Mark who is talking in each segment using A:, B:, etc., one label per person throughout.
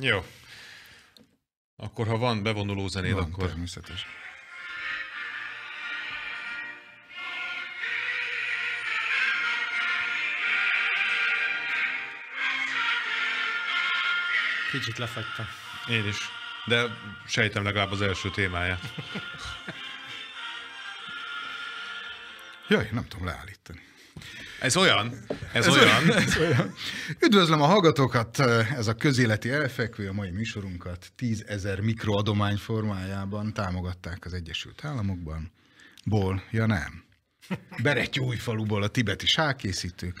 A: Jó.
B: Akkor ha van bevonuló zenéd, van, akkor... természetes.
A: Kicsit lefettem.
B: Én is. De sejtem legalább az első témáját.
C: Jaj, nem tudom leállítani. Ez olyan. Ez, ez, olyan. olyan. ez olyan. Üdvözlöm a hallgatókat, ez a közéleti elfekvő, a mai műsorunkat 10 ezer mikroadomány formájában támogatták az Egyesült Államokban. Ból, ja nem. Beretyújfaluból a tibeti sárkészítők.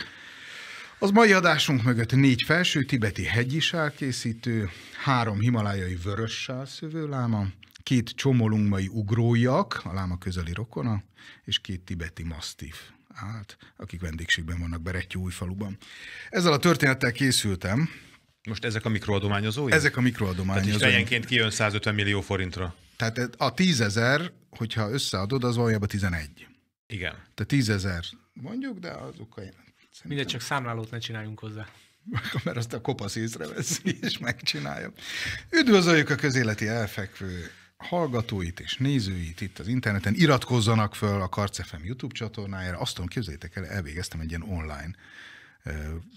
C: Az mai adásunk mögött négy felső tibeti hegyi sárkészítő, három himalájai vörös láma, két csomolungmai ugrójak, a láma közeli rokona, és két tibeti masztív állt, akik vendégségben vannak faluban. Ezzel a történettel készültem.
B: Most ezek a mikroadományozói? Ezek a
C: mikroadományozói. Tehát fejenként
B: kijön 150 millió forintra.
C: Tehát a tízezer, hogyha összeadod, az valójában 11. Igen. Tehát tízezer. mondjuk, de azok a... Szerintem...
A: Mindegy, csak számlálót ne csináljunk hozzá
C: mert azt a kopasz észreveszi és megcsinálja. Üdvözöljük a közéleti elfekvő hallgatóit és nézőit itt az interneten, iratkozzanak föl a Karcefem YouTube csatornájára. Azt tudom, képzeljétek el, elvégeztem egy ilyen online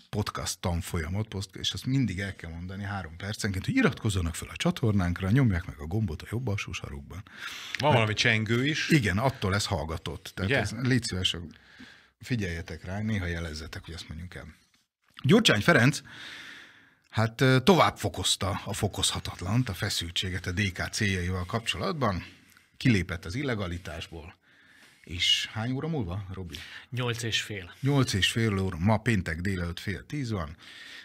C: podcast tanfolyamot, és azt mindig el kell mondani három percenként, hogy iratkozzanak fel a csatornánkra, nyomják meg a gombot a jobb alsó sarokban. Van Mert, valami csengő is. Igen, attól lesz hallgatott. Tehát ez, légy szíves, figyeljetek rá, néha jelezzetek, hogy azt mondjuk el. Gyurcsány Ferenc Hát tovább fokozta a fokozhatatlant, a feszültséget a DK céljaival kapcsolatban. Kilépett az
A: illegalitásból,
C: és hány óra múlva, Robi?
A: Nyolc és fél.
C: Nyolc és fél óra, ma péntek délelőtt fél tíz van,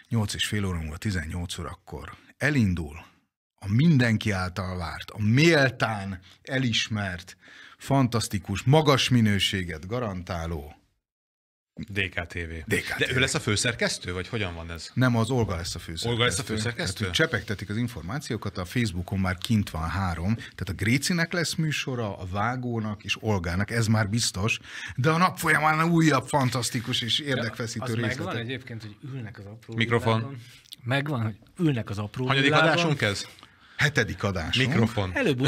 C: nyolc és fél óra múlva 18 órakor elindul a mindenki által várt, a méltán elismert, fantasztikus, magas minőséget garantáló DKTV. DKTV.
B: De ő lesz a főszerkesztő, vagy hogyan van ez?
C: Nem, az Olga lesz a főszerkesztő. Olga lesz a főszerkesztő? Tehát, csepegtetik az információkat, a Facebookon már kint van három, tehát a Grécinek lesz műsora, a Vágónak és Olgának, ez már biztos, de a nap folyamán újabb, fantasztikus és érdekfeszítő ja, részletek. megvan
A: egyébként, hogy ülnek az apró Mikrofon. Világon. Megvan, hogy ülnek az apró Hanyadik adásunk ez?
C: hetedik adás. Mikrofon. Előbb.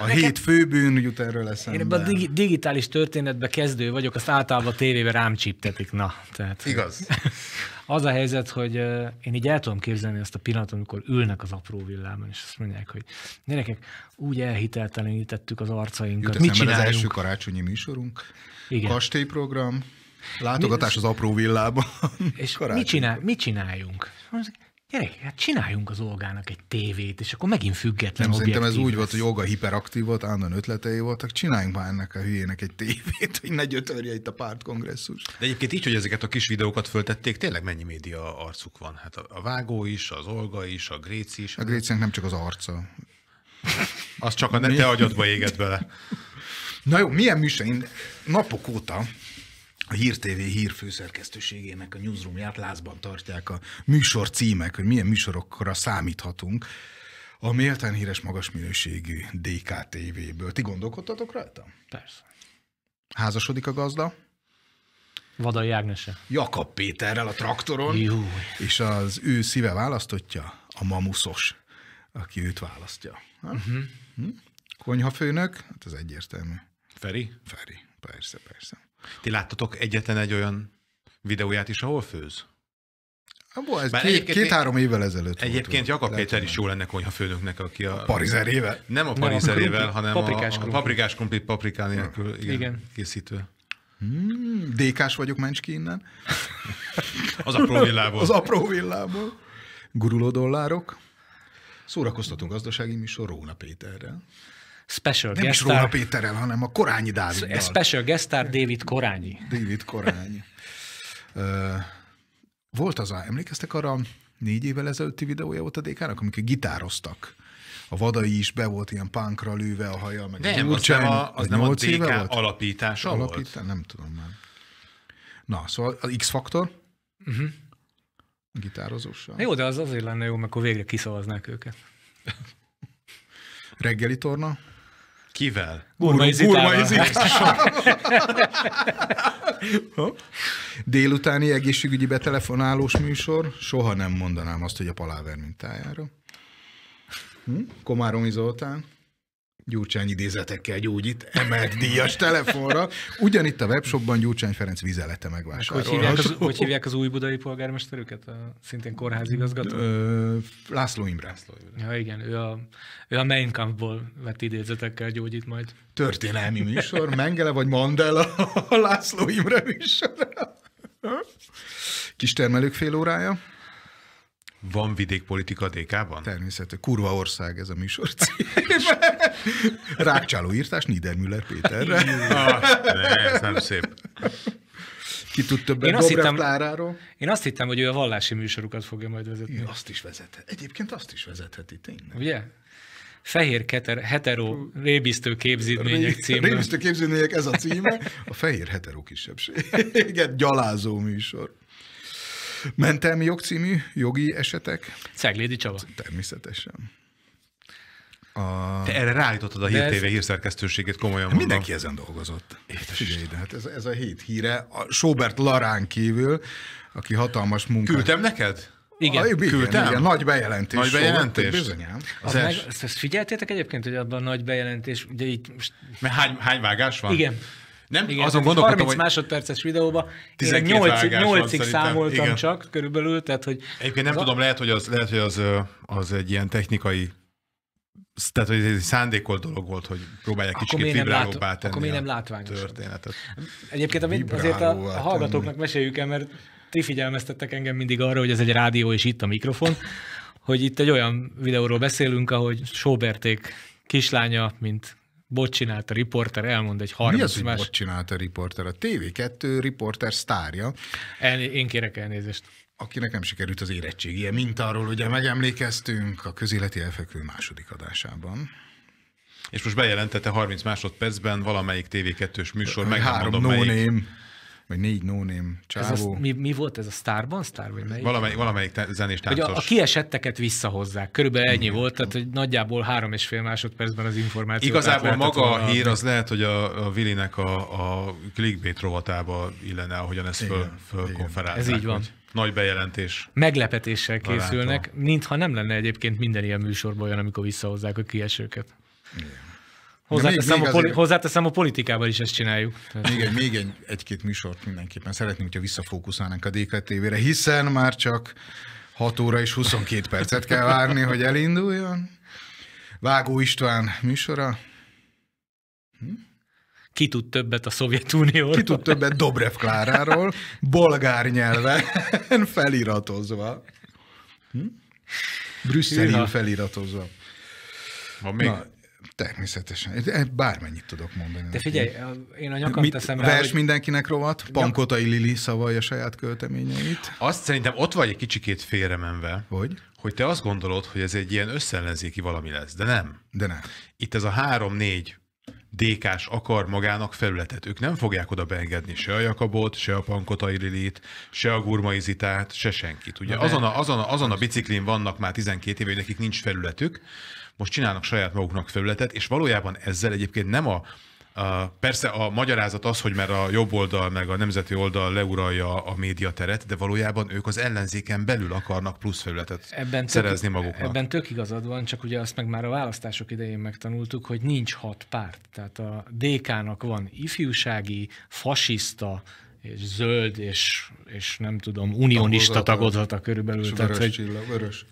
C: A hét főbűn jut erről eszembe. Én ebben a
A: dig- digitális történetbe kezdő vagyok, azt általában a tévében rám csíptetik. Na, tehát... Igaz. Az a helyzet, hogy én így el tudom képzelni azt a pillanatot, amikor ülnek az apró villában, és azt mondják, hogy gyerekek, úgy elhiteltelenítettük az arcainkat. Jut Mit csináljunk? az első
C: karácsonyi műsorunk. Igen. Kastélyprogram.
A: Látogatás mi, az
C: apró villában.
A: És mit, csinál, mit csináljunk? Gyerekek, hát csináljunk az Olgának egy tévét, és akkor megint független Nem, szerintem ez úgy volt,
C: hogy Olga hiperaktív volt, állandóan ötletei voltak, csináljunk már ennek a hülyének egy tévét, hogy ne gyötörje itt a pártkongresszus. De
B: egyébként így, hogy ezeket a kis videókat föltették, tényleg mennyi média arcuk van? Hát a, a Vágó is, az Olga is, a Gréci is. A
C: Grécinek nem csak az arca. az csak a ne, te agyadba éget bele. Na jó, milyen műsor? Én napok óta a Hír TV hír főszerkesztőségének a newsroomját lázban tartják a műsor címek, hogy milyen műsorokra számíthatunk a méltán híres magas minőségű DKTV-ből. Ti gondolkodtatok rajta? Persze. Házasodik a gazda?
A: Vadai Ágnese.
C: Jakab Péterrel a traktoron, Júj. és az ő szíve választotja a mamuszos, aki őt választja. Uh-huh. Konyhafőnök? Hát ez egyértelmű. Feri? Feri, persze, persze. Ti láttatok egyetlen egy olyan videóját
B: is, ahol főz?
C: Abba, ez két, két-három évvel ezelőtt Egyébként Jakab
B: Péter is jó lenne konyha főnöknek, aki a... Parizerével? Nem a parizerével, hanem paprikás a, krumpli. a paprikás krumplit paprika hm. nélkül igen, igen. készítő.
C: Hmm, vagyok, mencs ki innen. az apró villából. Az apró villából. Guruló dollárok. Szórakoztatunk gazdasági műsor Róna Péterrel special Nem guest is Róla Péterrel, hanem a Korányi Dáviddal. Special
A: guest star David Korányi. David Korányi.
C: Volt az, emlékeztek arra négy évvel ezelőtti videója volt a DK-nak, amikor gitároztak? a vadai is be volt ilyen pánkra lőve a haja, meg nem, a Nem, az, az nem a DK volt? alapítása Alapítá- volt? Nem tudom már. Na, szóval az X-faktor, uh-huh. Mhm. gitározóssal.
A: Jó, de az azért lenne jó, mert akkor végre kiszavaznák őket. Reggeli torna. Kivel? Burmai
C: Délutáni egészségügyi betelefonálós műsor. Soha nem mondanám azt, hogy a paláver mintájára. Hm? Komáromi Zoltán. Gyurcsány idézetekkel gyógyít, emelt díjas telefonra. Ugyanitt a webshopban Gyurcsány Ferenc vizelete megvásárolható. Hogy hívják, az, hogy hívják
A: az új budai polgármesterüket? A, szintén kórházigazgató?
C: Ö, László Imre. László
A: Imre. Ja, igen, ő a, ő a Mein Kampfból vett idézetekkel gyógyít majd. Történelmi műsor,
C: Mengele vagy Mandela a László Imre műsor. Kistermelők fél órája. Van vidékpolitika DK-ban? Természetesen. Kurva ország ez a műsor Rákcsáló írtás Niedermüller Péterre. ne, ez nem szép.
A: Ki tud többet én azt, hittem, én azt hittem, hogy ő a vallási műsorukat fogja majd vezetni. Én
C: azt is vezethet. Egyébként azt is vezetheti, tényleg.
A: Ugye? Fehér keter, hetero rébisztő képződmények címe. Rébisztő
C: képződmények, ez a címe. A fehér hetero kisebbség. Igen, gyalázó műsor. Mentelmi jogcímű jogi esetek. Ceglédi Csaba. Természetesen.
B: A... Te erre ráállítottad a Hír TV ez... hírszerkesztőségét, komolyan hát mondom. Mindenki
C: ezen dolgozott. Figyelj, de hát ez, ez a hét híre, a Sobert Larán kívül, aki hatalmas munkát... Küldtem neked? Igen, a, igen, küldtem. Igen, nagy bejelentés. Nagy bejelentés. Bizonyám. Az meg,
A: ezt, ezt figyeltétek egyébként, hogy abban a nagy bejelentés, ugye itt most... Mert hány, hány vágás van? Igen. Nem, igen, azon gondolkodtam, 30 hogy... másodperces videóban én 8, 8 számoltam igen. csak körülbelül, tehát hogy... Egyébként nem az... tudom,
B: lehet, hogy, az, lehet, hogy az, az egy ilyen technikai tehát hogy ez egy szándékolt dolog volt, hogy próbálják kicsit vibrálóbbá tenni Akkor nem
A: látványos. történetet. Egyébként a, azért a, a hallgatóknak tenni. meséljük el, mert ti figyelmeztettek engem mindig arra, hogy ez egy rádió, és itt a mikrofon, hogy itt egy olyan videóról beszélünk, ahogy Sóberték kislánya, mint bot csinált a riporter, elmond egy 30 Mi az, más... bot
C: csinált a riporter? A TV2 riporter sztárja. El, én kérek elnézést. Akinek nem sikerült az érettségie mintáról, ugye megemlékeztünk a közéleti elfekvő második adásában. És most bejelentette 30 másodpercben valamelyik
B: tv 2 s műsor, meg Három no melyik.
A: Name
C: vagy négy no
B: csávó. Ez az,
A: mi, mi, volt ez a Starban? Star vagy melyik? Valamelyik, valamelyik te, zenés táncos. Hogy a, a kiesetteket visszahozzák. Körülbelül ennyi Igen. volt, tehát hogy nagyjából három és fél másodpercben az információ. Igazából maga a hír az lehet, hogy a,
B: a Willinek a, a clickbait rovatába illene, ahogyan ezt föl, fölkonferálták. Ez így van. nagy bejelentés.
A: Meglepetéssel készülnek, mintha nem lenne egyébként minden ilyen műsorban olyan, amikor visszahozzák a kiesőket. Igen. Hozzáteszem, még, a, poli- hozzáteszem a politikában is ezt csináljuk.
C: Még, egy, még egy, egy-két műsort mindenképpen szeretnénk, hogyha visszafókuszálnánk a DKTV-re, hiszen már csak 6 óra és 22 percet kell várni, hogy
A: elinduljon.
C: Vágó István műsora.
A: Hm? Ki tud többet a Szovjetunióról? Ki tud többet Dobrev Kláráról, bolgár nyelven
C: feliratozva. Hm? Brüsszeli feliratozva. Van még? Na, Természetesen. Bármennyit tudok mondani. De figyelj, neki. én a nyakam Mit teszem rá, Vers hogy... mindenkinek rovat, Pankotai Lili szavalja saját költeményeit.
B: Azt szerintem ott vagy egy kicsikét félremenve, hogy? hogy te azt gondolod, hogy ez egy ilyen összellenzéki valami lesz, de nem. De nem. Itt ez a három-négy DK-s akar magának felületet. Ők nem fogják oda beengedni se a Jakabot, se a Pankotai Lilit, se a Gurmai Zitát, se senkit. Ugye azon a, azon, a, azon a biciklin vannak már 12 éve, hogy nekik nincs felületük, most csinálnak saját maguknak felületet, és valójában ezzel egyébként nem a, a Persze a magyarázat az, hogy mert a jobb oldal meg a nemzeti oldal leuralja a médiateret, de valójában ők az ellenzéken belül akarnak plusz felületet ebben tök, szerezni maguknak. Ebben
A: tök igazad van, csak ugye azt meg már a választások idején megtanultuk, hogy nincs hat párt. Tehát a DK-nak van ifjúsági, fasiszta, és zöld, és, és nem tudom, unionista tagozata körülbelül. És vörös, tehát, hogy, csillag, vörös.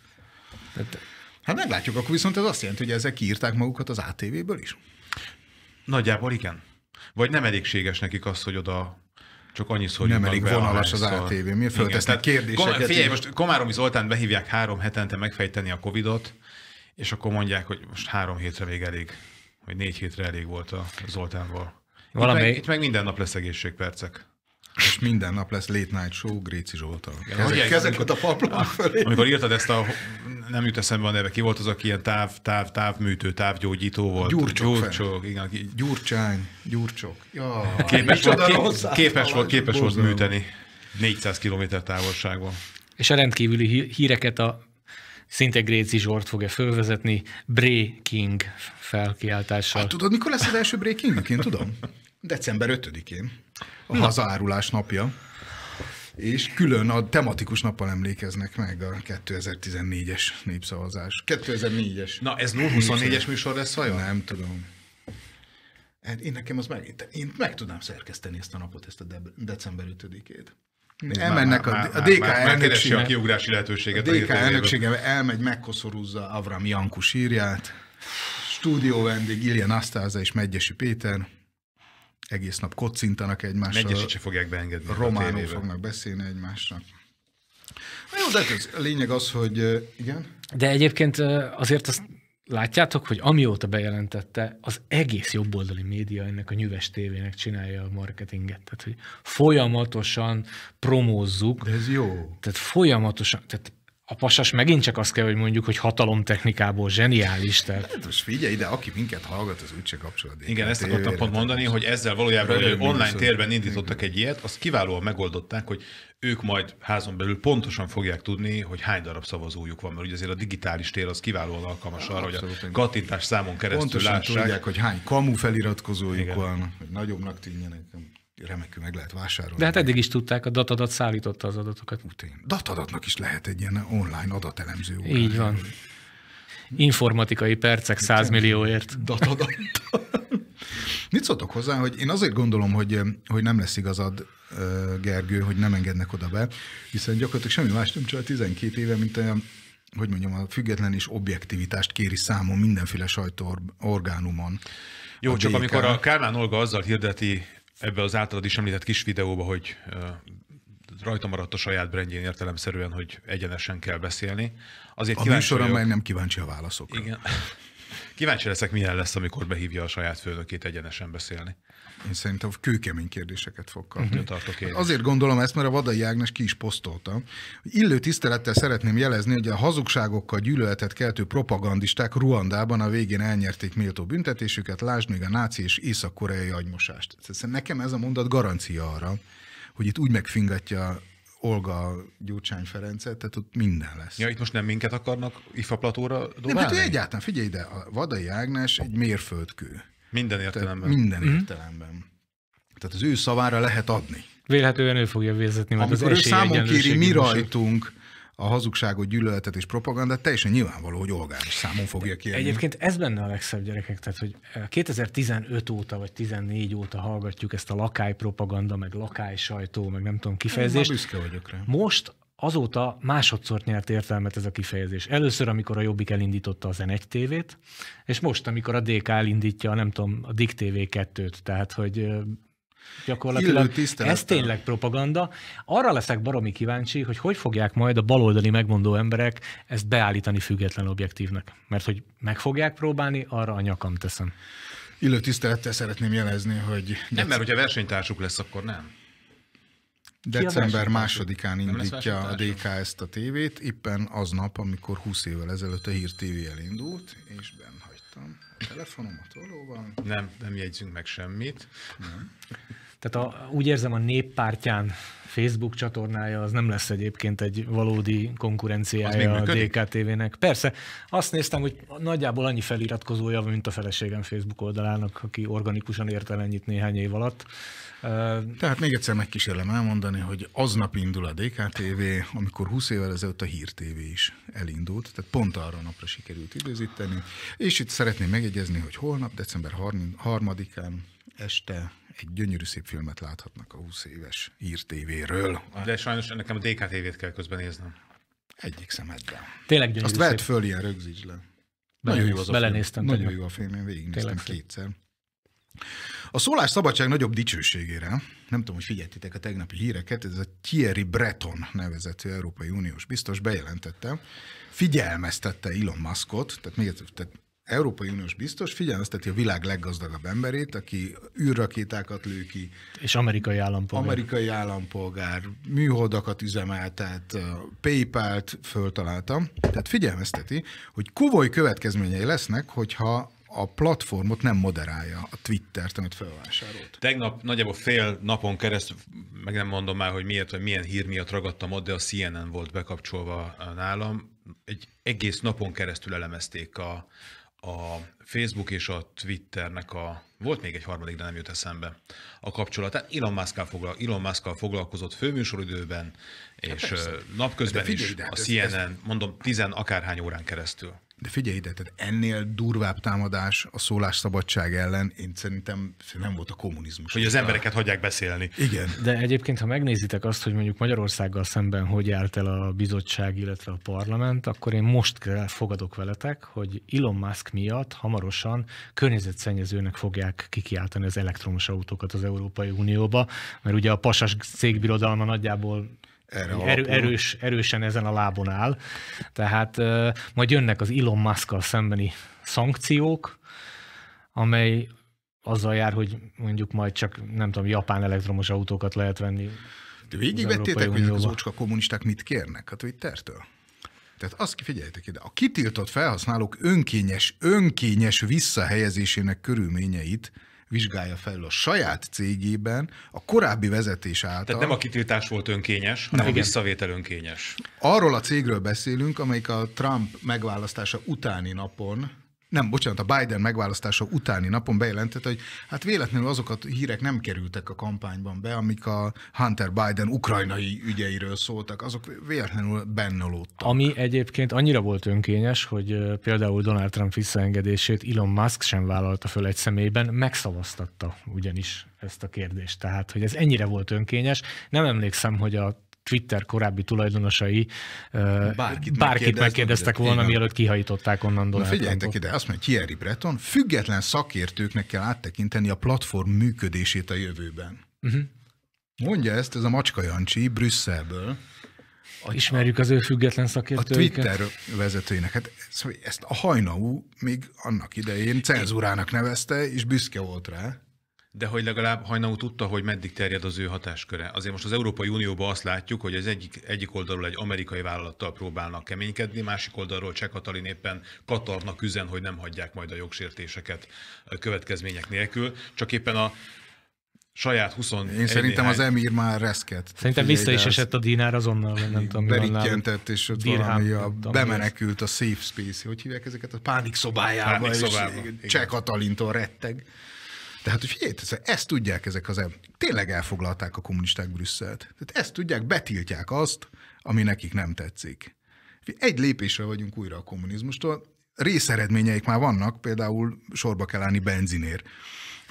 A: Tehát, Hát meglátjuk,
C: akkor viszont ez azt jelenti, hogy ezek kiírták magukat az ATV-ből is? Nagyjából igen.
B: Vagy nem elégséges nekik az, hogy oda csak annyi szó, Nem elég vonalas az ATV, mi föltesznek kérdéseket? figyelj, most Komáromi Zoltán behívják három hetente megfejteni a Covidot, és akkor mondják, hogy most három hétre még elég, vagy négy hétre elég volt a zoltánval. Valami... Itt, meg, itt meg minden nap lesz egészségpercek
C: és minden nap lesz Late Night Show Gréci
B: Zsolta. Kezek, ott a
C: paplán ah. fölé. Amikor
B: írtad ezt a, nem jut eszembe a neve, ki volt az, aki ilyen táv, táv, távműtő, távgyógyító volt? Gyurcsok. Gyurcsok,
C: igen. Gyurcsány, gyurcsok. Ja,
B: képes, volt, kép, képes volt, képes volt műteni 400 km
A: távolságban. És a rendkívüli híreket a szinte Gréci Zsort fogja fölvezetni Breaking felkiáltással. Hát tudod,
C: mikor lesz az első Breaking? Én tudom. December 5-én, a Na. hazaárulás napja és külön a tematikus nappal emlékeznek meg a 2014-es népszavazás. 2004-es. Na, ez 024-es műsor lesz vajon? Nem tudom. Hát én nekem az meg, én meg tudnám szerkeszteni ezt a napot, ezt a de- december 5-ét. Elmennek már, a, a DK elnöksége. a kiugrási lehetőséget. A DK elnöksége elmegy, megkoszorúzza Avram Janku sírját. Stúdió vendég Ilian Asztáza és Megyesi Péter egész nap kocintanak egymással. Egyesit se fogják beengedni. Románul fognak beszélni Na
A: Jó, de hát ez, a lényeg az, hogy igen. De egyébként azért azt látjátok, hogy amióta bejelentette, az egész jobboldali média ennek a nyüves tévének csinálja a marketinget. Tehát, hogy folyamatosan promózzuk. De ez jó. Tehát folyamatosan, tehát a pasas megint csak azt kell, hogy mondjuk, hogy hatalomtechnikából zseniális. Tehát...
C: Hát most figyelj ide, aki minket hallgat, az úgyse kapcsolódik. Igen, ezt akartam pont mondani, hogy ezzel valójában hogy online térben
B: indítottak egy ilyet, azt kiválóan megoldották, hogy ők majd házon belül pontosan fogják tudni, hogy hány darab szavazójuk van, mert ugye azért a digitális tér az kiválóan alkalmas
C: arra, hogy a gatintás számon keresztül pontosan lássák. tudják, hogy hány kamu feliratkozójuk Igen. van, hogy nagyobbnak tűnjenek remekül meg lehet vásárolni. De
A: hát eddig is tudták, a datadat szállította az adatokat. Utén.
C: Datadatnak is lehet egy ilyen online adatelemző. Órán. Így van.
A: Informatikai percek százmillióért Datadat.
C: Mit szóltok hozzá, hogy én azért gondolom, hogy, eh, hogy nem lesz igazad, eh, Gergő, hogy nem engednek oda be, hiszen gyakorlatilag semmi más nem csinál 12 éve, mint olyan eh, hogy mondjam, a független és objektivitást kéri számon mindenféle sajtóorgánumon. Jó, csak DK. amikor a
B: Kálmán Olga azzal hirdeti ebbe az általad is említett kis videóba, hogy rajta maradt a saját brandjén értelemszerűen, hogy egyenesen kell beszélni. Azért a műsor, amely nem
C: kíváncsi a válaszokra. Igen.
B: Kíváncsi leszek, milyen lesz, amikor behívja a saját főnökét egyenesen beszélni.
C: Én szerintem kőkemény kérdéseket fog kapni. Uh-huh. Hát azért gondolom ezt, mert a Vadai Ágnes ki is posztolta. Illő tisztelettel szeretném jelezni, hogy a hazugságokkal gyűlöletet keltő propagandisták Ruandában a végén elnyerték méltó büntetésüket, lásd még a náci és észak-koreai agymosást. Szerintem szóval nekem ez a mondat garancia arra, hogy itt úgy megfingatja Olga Gyurcsány Ferencet, tehát ott minden lesz. Ja,
B: itt most nem minket akarnak
C: IFA platóra dobálni? Nem, hát egyáltalán, figyelj ide, a Vadai Ágnes egy mérföldkő. Minden értelemben. Tehát minden mm-hmm. értelemben. Tehát az ő szavára lehet adni.
A: Vélhetően ő fogja vezetni, mert Amikor az ő számon kéri, mi
C: rajtunk, a hazugságot, gyűlöletet és propagandát, teljesen nyilvánvaló, hogy Olgár is számon fogja kérni. Egyébként
A: ez benne a legszebb gyerekek, tehát hogy 2015 eh, óta vagy 14 óta hallgatjuk ezt a lakály propaganda, meg lakály sajtó, meg nem tudom kifejezést. Én büszke vagyok rá. Most azóta másodszor nyert értelmet ez a kifejezés. Először, amikor a Jobbik elindította az N1 tévét, és most, amikor a DK elindítja, nem tudom, a Dik TV 2-t, tehát hogy eh, Gyakorlatilag ez tényleg propaganda. Arra leszek baromi kíváncsi, hogy hogy fogják majd a baloldali megmondó emberek ezt beállítani független objektívnek. Mert hogy meg fogják próbálni, arra a nyakam teszem. Illő tisztelettel szeretném jelezni, hogy... Nem, mert hogyha
B: versenytársuk lesz, akkor nem.
A: December másodikán
C: indítja a DK ezt a tévét, éppen aznap, amikor 20 évvel ezelőtt a Hír TV elindult, és benne hagytam telefonomat valóban. Nem, nem jegyzünk meg semmit.
A: Nem. Tehát a, úgy érzem a néppártyán Facebook csatornája az nem lesz egyébként egy valódi konkurenciája a DKTV-nek. Persze, azt néztem, hogy nagyjából annyi feliratkozója van, mint a feleségem Facebook oldalának, aki organikusan ért el ennyit néhány év alatt. Tehát még egyszer megkísérlem elmondani, hogy aznap indul a DKTV,
C: amikor 20 évvel ezelőtt a Hír TV is elindult, tehát pont arra a napra sikerült időzíteni. És itt szeretném megjegyezni, hogy holnap, december 3-án este egy gyönyörű szép filmet láthatnak a 20 éves Hír TV-ről.
B: De sajnos nekem a DKTV-t kell közben néznem. Egyik szemeddel. Tényleg gyönyörű Azt vedd föl, ilyen
C: rögzítsd le. Nagyon jó az a Belenéztem. Film. Nagyon jó a film, én végignéztem kétszer. Szép. A szólás szabadság nagyobb dicsőségére, nem tudom, hogy figyeltitek a tegnapi híreket, ez a Thierry Breton nevezető Európai Uniós biztos bejelentette, figyelmeztette Elon Muskot, tehát, még, tehát Európai Uniós biztos figyelmezteti a világ leggazdagabb emberét, aki űrrakétákat lő ki. És amerikai állampolgár. Amerikai állampolgár, műholdakat üzemeltet, PayPal-t föltaláltam. Tehát figyelmezteti, hogy kuvoly következményei lesznek, hogyha a platformot nem moderálja a Twittert, amit felvásárolt.
B: Tegnap nagyjából fél napon keresztül, meg nem mondom már, hogy miért, vagy milyen hír miatt ragadtam ott, de a CNN volt bekapcsolva nálam. Egy egész napon keresztül elemezték a, a Facebook és a Twitternek a, volt még egy harmadik, de nem jut eszembe, a kapcsolat. Elon musk foglal, Elon musk foglalkozott főműsoridőben, és hát napközben is de hát a CNN, ez... mondom, tizen akárhány órán keresztül.
C: De figyelj ide, tehát ennél durvább támadás a szólásszabadság ellen, én szerintem nem volt a kommunizmus.
A: Hogy az embereket
B: hagyják beszélni. Igen.
A: De egyébként, ha megnézitek azt, hogy mondjuk Magyarországgal szemben hogy járt el a bizottság, illetve a parlament, akkor én most fogadok veletek, hogy Elon Musk miatt hamarosan környezetszennyezőnek fogják kikiáltani az elektromos autókat az Európai Unióba, mert ugye a pasas cégbirodalma nagyjából erre erő, erős, erősen ezen a lábon áll. Tehát majd jönnek az Elon musk szembeni szankciók, amely azzal jár, hogy mondjuk majd csak, nem tudom, japán elektromos autókat lehet venni. De végigvettétek, hogy az ócska
C: kommunisták mit kérnek a Twittertől? Tehát azt figyeljétek ide, a kitiltott felhasználók önkényes, önkényes visszahelyezésének körülményeit vizsgálja fel a saját cégében a korábbi vezetés által. Tehát nem a
B: kitiltás volt önkényes, hanem nem, a visszavétel önkényes.
C: Arról a cégről beszélünk, amelyik a Trump megválasztása utáni napon nem, bocsánat, a Biden megválasztása utáni napon bejelentette, hogy hát véletlenül azokat hírek nem kerültek a kampányban be, amik a Hunter Biden ukrajnai ügyeiről szóltak, azok véletlenül bennolódtak.
A: Ami egyébként annyira volt önkényes, hogy például Donald Trump visszaengedését Elon Musk sem vállalta föl egy személyben, megszavaztatta ugyanis ezt a kérdést. Tehát, hogy ez ennyire volt önkényes. Nem emlékszem, hogy a Twitter korábbi tulajdonosai bárkit, bárkit megkérdeztek, megkérdeztek volna, igen. mielőtt kihajították onnan Donald Na figyeljetek ide,
C: azt mondja Thierry Breton, független szakértőknek kell áttekinteni a platform működését a jövőben. Uh-huh. Mondja ezt ez a Macska Jancsi Brüsszelből. A, Ismerjük az ő független szakértőket. A Twitter vezetőinek. Hát szóval ezt a hajnaú még annak idején cenzúrának nevezte, és büszke volt rá
B: de hogy legalább hajnaú tudta, hogy meddig terjed az ő hatásköre. Azért most az Európai Unióban azt látjuk, hogy az egyik, egyik oldalról egy amerikai vállalattal próbálnak keménykedni, másik oldalról Cseh Katalin éppen Katarnak üzen, hogy nem hagyják majd a jogsértéseket következmények nélkül. Csak éppen a
C: saját 20 Én szerintem az
A: emír már reszket. Szerintem vissza is esett a dinár azonnal, nem tudom. Berikkentett, és ott Dirham, valami a, bemenekült
C: a safe space, hogy hívják ezeket a pánik szobájába, pánik szobába. és Cseh Katalintól retteg. Tehát, hogy figyelj, ezt tudják ezek az emberek. Tényleg elfoglalták a kommunisták Brüsszelt. Tehát ezt tudják, betiltják azt, ami nekik nem tetszik. Egy lépésre vagyunk újra a kommunizmustól, részeredményeik már vannak, például sorba kell állni benzinér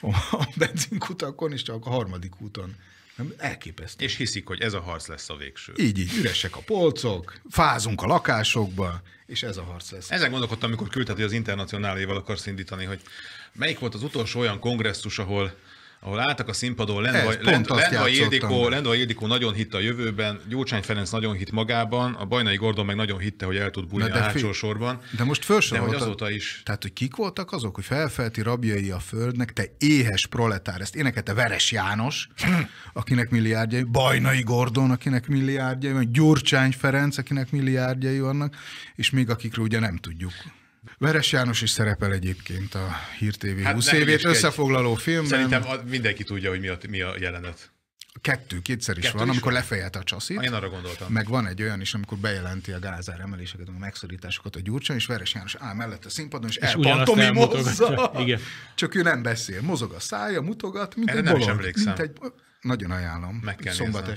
C: a benzinkutakon, is, csak a harmadik úton
B: Elképesztő. És hiszik, hogy ez a harc lesz a végső. Így, így. Üresek a
C: polcok, fázunk a lakásokba,
B: és ez a harc lesz.
C: Ezen gondolkodtam, amikor küldheti az
B: internacionáléval akarsz indítani, hogy melyik volt az utolsó olyan kongresszus, ahol ahol álltak a színpadon, Lendvai Lendva, Lendva Ildikó, Lendva Ildikó nagyon hitte a jövőben, Gyurcsány Ferenc nagyon hitt magában, a Bajnai Gordon meg nagyon hitte, hogy el tud bújni a hátsó fi... sorban. De most felsoroltad. azóta is.
C: Tehát, hogy kik voltak azok, hogy felfelti rabjai a földnek, te éhes proletár, ezt énekelte Veres János, akinek milliárdjai, Bajnai Gordon, akinek milliárdjai, vagy Gyurcsány Ferenc, akinek milliárdjai vannak, és még akikről ugye nem tudjuk. Veres János is szerepel egyébként a Hír TV hát 20 évét összefoglaló film. filmben. Szerintem mindenki
B: tudja, hogy mi a, mi a jelenet.
C: Kettő, kétszer is Kettő van, is amikor van? lefejelte a csaszit. Én arra gondoltam. Meg van egy olyan is, amikor bejelenti a gázár emeléseket, a megszorításokat a gyurcsán, és Veres János áll mellett a színpadon, és, és elpantomimozza. Igen. Csak ő nem beszél, mozog a szája, mutogat, mint Erre egy nem bolond, is emlékszem. Mint egy, nagyon ajánlom. Meg kell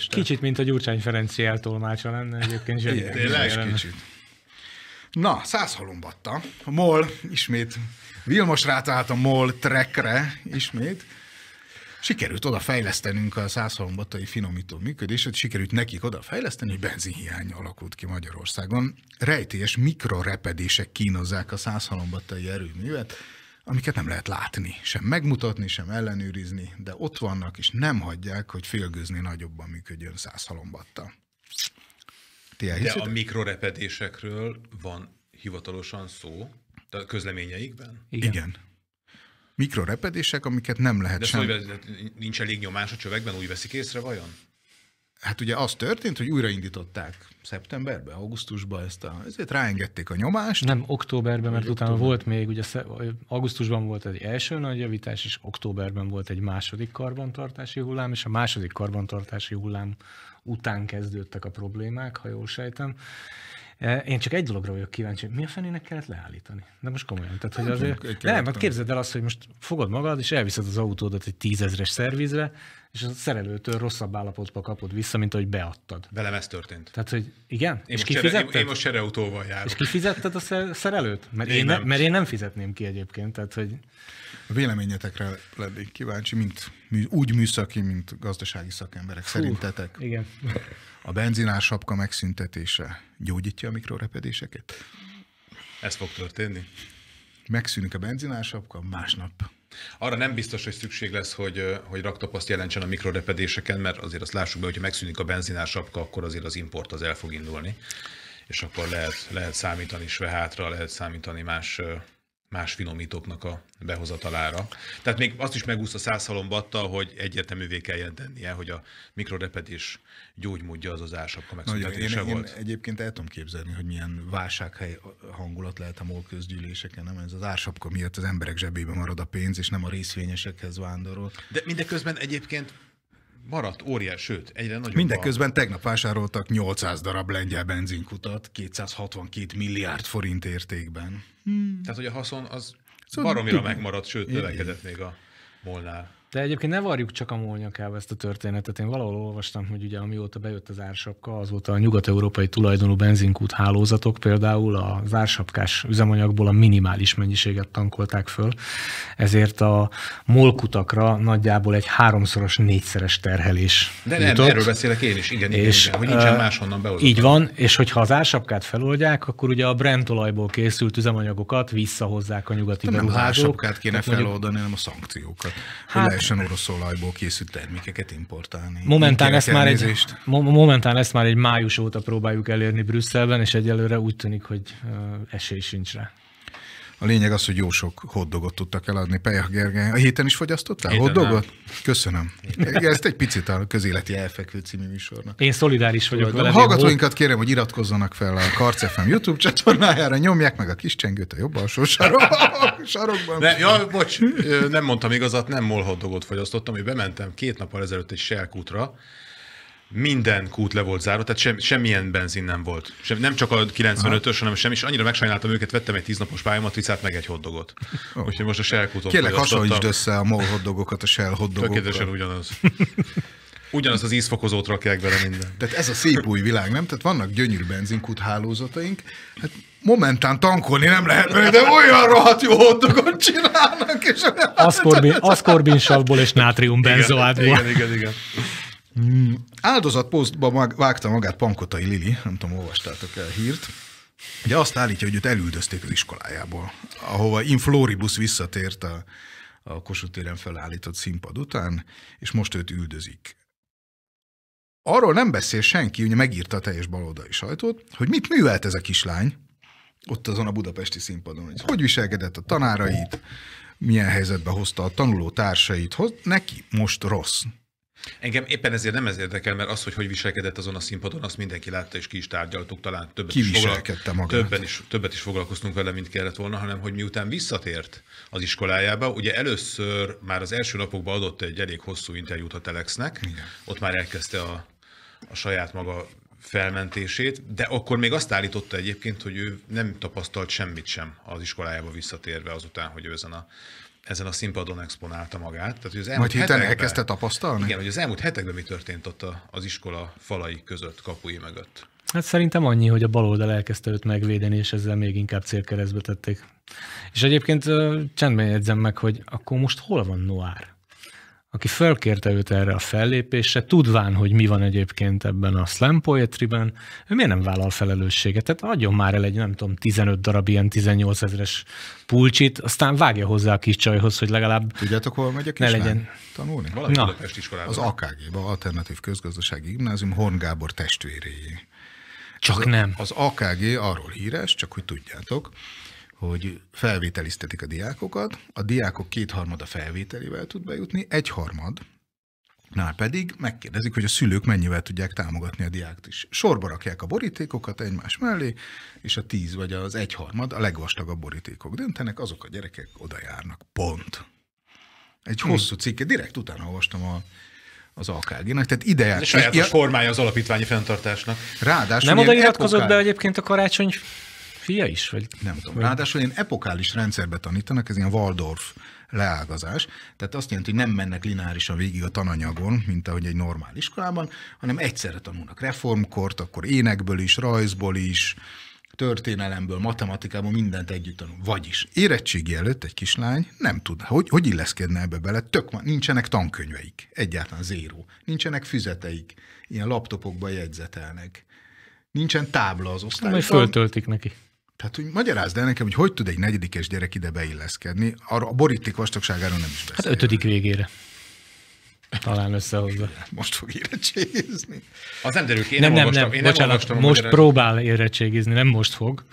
C: Kicsit,
A: mint a Gyurcsány Ferenci eltolmácsa lenne egyébként. Tényleg kicsit.
C: Na, száz halombatta. A MOL ismét. Vilmos rátállt a MOL trekre ismét. Sikerült oda fejlesztenünk a százhalombattai finomító működését, sikerült nekik oda fejleszteni, hogy benzinhiány alakult ki Magyarországon. Rejtélyes mikrorepedések kínozzák a százhalombattai erőművet, amiket nem lehet látni, sem megmutatni, sem ellenőrizni, de ott vannak, és nem hagyják, hogy félgőzni nagyobban működjön százhalombatta. Ti De a
B: mikrorepedésekről van hivatalosan szó, a közleményeikben? Igen. Igen.
C: Mikrorepedések, amiket nem lehet De sem. Szóval, nincs elég nyomás a csövekben, úgy veszik észre vajon? Hát ugye az történt, hogy újraindították szeptemberben, augusztusban ezt a, ezért ráengedték a nyomást.
A: Nem, októberben, mert október. utána volt még, ugye augusztusban volt egy első nagy javítás, és októberben volt egy második karbantartási hullám, és a második karbantartási hullám után kezdődtek a problémák, ha jól sejtem. E, én csak egy dologra vagyok kíváncsi, mi a fenének kellett leállítani? De most komolyan. Tehát, hogy azért, nem, hát képzeld el azt, hogy most fogod magad, és elviszed az autódat egy tízezres szervizre, és a szerelőtől rosszabb állapotba kapod vissza, mint ahogy beadtad. Velem ez történt. Tehát, hogy igen? Én és kifizetted? Sere, én, én most sereautóval járok. És kifizetted a szerelőt? Mert én, én, nem. Ne, mert én nem fizetném ki egyébként, tehát, hogy... A véleményetekre lennék kíváncsi, mint,
C: úgy műszaki, mint gazdasági szakemberek. Fú, Szerintetek igen. a benzinás sapka megszüntetése gyógyítja a mikrorepedéseket?
B: Ez fog történni.
C: Megszűnik a benzinásapka, másnap
B: arra nem biztos, hogy szükség lesz, hogy, hogy raktapaszt jelentsen a mikrorepedéseken, mert azért azt lássuk be, hogyha megszűnik a benzinás sapka, akkor azért az import az el fog indulni és akkor lehet, lehet számítani Svehátra, lehet számítani más más finomítóknak a behozatalára. Tehát még azt is megúszta százhalombattal, hogy egyértelművé kell tennie, hogy a mikrorepedés gyógymódja az az ásapka megszüntetése én, volt. Én
C: egyébként el tudom képzelni, hogy milyen válsághely hangulat lehet a MOL közgyűléseken, nem? Ez az ásapka miatt az emberek zsebében marad a pénz, és nem a részvényesekhez vándorol.
B: De mindeközben egyébként maradt óriás, sőt, egyre nagyobb. Mindeközben a...
C: tegnap vásároltak 800 darab lengyel benzinkutat 262 milliárd forint értékben. Hmm. Tehát, hogy a haszon az szóval baromira megmaradt, sőt, növekedett még a molnál.
A: De egyébként ne varjuk csak a múlnyakába ezt a történetet. Én valahol olvastam, hogy ugye amióta bejött az ársapka, azóta a nyugat-európai tulajdonú benzinkút hálózatok például az ársapkás üzemanyagból a minimális mennyiséget tankolták föl, ezért a molkutakra nagyjából egy háromszoros, négyszeres terhelés. De nem, jutott. erről beszélek én is, igen, igen, és, igen hogy nincsen máshonnan behozott. Így van, és hogyha az ársapkát feloldják, akkor ugye a brentolajból készült üzemanyagokat visszahozzák a nyugati de beruházók. Nem az ársapkát kéne feloldani,
C: hanem a szankciókat. Hát, lehessen orosz olajból készült termékeket importálni. Momentán ezt, már egy,
A: momentán ezt már egy május óta próbáljuk elérni Brüsszelben, és egyelőre úgy tűnik, hogy esély sincs rá. A
C: lényeg az, hogy jó sok hoddogot tudtak eladni. Pejah Gergely, a héten is fogyasztottál héten hoddogot? Nem. Köszönöm. Héten. Ezt egy picit a közéleti elfekvő című műsornak. Én szolidáris vagyok vele. hallgatóinkat hó... kérem, hogy iratkozzanak fel a FM YouTube csatornájára, nyomják meg a kis csengőt a jobb alsó sarokban. Ne, ja,
B: bocs, nem mondtam igazat, nem molhoddogot fogyasztottam, hogy bementem két nappal ezelőtt egy Shell minden kút le volt zárva, tehát sem, semmilyen benzin nem volt. Sem, nem csak a 95-ös, hanem semmi, és annyira megsajnáltam őket, vettem egy tíznapos viszát meg egy hoddogot. Oh. Úgyhogy most a Shell kutot Kérlek, hasonlítsd
C: össze a MOL hoddogokat a Shell hoddogokkal. Tökéletesen ugyanaz. Ugyanaz az ízfokozót rakják bele minden. Tehát ez a szép új világ, nem? Tehát vannak gyönyörű benzinkút hálózataink, hát momentán tankolni nem lehet, de olyan rohadt jó hoddogot csinálnak. És...
A: Aszkorbin, aszkorbinsavból és nátriumbenzoátból.
C: Igen, igen, igen. igen. Hmm áldozat posztba vágta magát Pankotai Lili, nem tudom, olvastátok el hírt, de azt állítja, hogy őt elüldözték az iskolájából, ahova Infloribus visszatért a, a Kossuth téren felállított színpad után, és most őt üldözik. Arról nem beszél senki, ugye megírta a teljes baloldali sajtót, hogy mit művelt ez a kislány, ott azon a budapesti színpadon, hogy hogy viselkedett a tanárait, milyen helyzetbe hozta a tanuló társait, neki most rossz.
B: Engem éppen ezért nem ez érdekel, mert az, hogy hogy viselkedett azon a színpadon, azt mindenki látta, és ki is tárgyaltuk, talán többet ki is, foglalko- magát. Többen is, többet is foglalkoztunk vele, mint kellett volna, hanem hogy miután visszatért az iskolájába, ugye először már az első napokban adott egy elég hosszú interjút a Telexnek, Igen. ott már elkezdte a, a saját maga felmentését, de akkor még azt állította egyébként, hogy ő nem tapasztalt semmit sem az iskolájába visszatérve azután, hogy ő ezen a ezen a színpadon exponálta magát. Tehát, hogy az Majd héten elkezdte tapasztalni? Igen, hogy az elmúlt hetekben mi történt ott az iskola falai között, kapui mögött.
A: Hát szerintem annyi, hogy a baloldal elkezdte őt megvédeni, és ezzel még inkább célkeresztbe tették. És egyébként csendben jegyzem meg, hogy akkor most hol van Noár? aki fölkérte őt erre a fellépésre, tudván, hogy mi van egyébként ebben a slam poetry-ben, ő miért nem vállal felelősséget? Tehát adjon már el egy, nem tudom, 15 darab ilyen 18 ezeres pulcsit, aztán vágja hozzá a kis csajhoz, hogy legalább Tudjátok, hol megy a ne legyen.
C: tanulni? Valami Na. Az AKG-ba, Alternatív Közgazdasági Gimnázium Horn Gábor testvéréjé. Csak az, nem. Az AKG arról híres, csak hogy tudjátok, hogy felvételiztetik a diákokat, a diákok kétharmada felvételivel tud bejutni, egyharmad, Nál pedig megkérdezik, hogy a szülők mennyivel tudják támogatni a diákt is. Sorba rakják a borítékokat egymás mellé, és a tíz vagy az egyharmad, a legvastagabb borítékok döntenek, azok a gyerekek oda járnak. Pont. Egy hmm. hosszú cikke, direkt utána olvastam a, az AKG-nak. Tehát ide járt. Sajátos ja, formája az alapítványi fenntartásnak. Ráadásul nem oda iratkozott be
A: egyébként a karácsony fia is? Vagy? Nem
C: tudom. Ráadásul ilyen epokális rendszerbe tanítanak, ez ilyen Waldorf leágazás. Tehát azt jelenti, hogy nem mennek lineárisan végig a tananyagon, mint ahogy egy normál iskolában, hanem egyszerre tanulnak reformkort, akkor énekből is, rajzból is, történelemből, matematikából mindent együtt tanul. Vagyis érettségi előtt egy kislány nem tud, hogy, hogy illeszkedne ebbe bele, tök nincsenek tankönyveik, egyáltalán zéró, nincsenek füzeteik, ilyen laptopokba jegyzetelnek,
A: nincsen tábla az osztályban. Majd föltöltik neki.
C: Tehát, hogy magyarázd el nekem, hogy hogy tud egy negyedikes gyerek ide beilleszkedni, arra a boríték vastagságáról nem is hát
A: beszélünk. Hát ötödik végére. Talán összehozza. Most fog
C: érettségizni.
B: Az nem derül ki, én
A: nem, nem, olvastam, nem, bocsánat, most magyarázni. próbál érettségizni, nem most fog.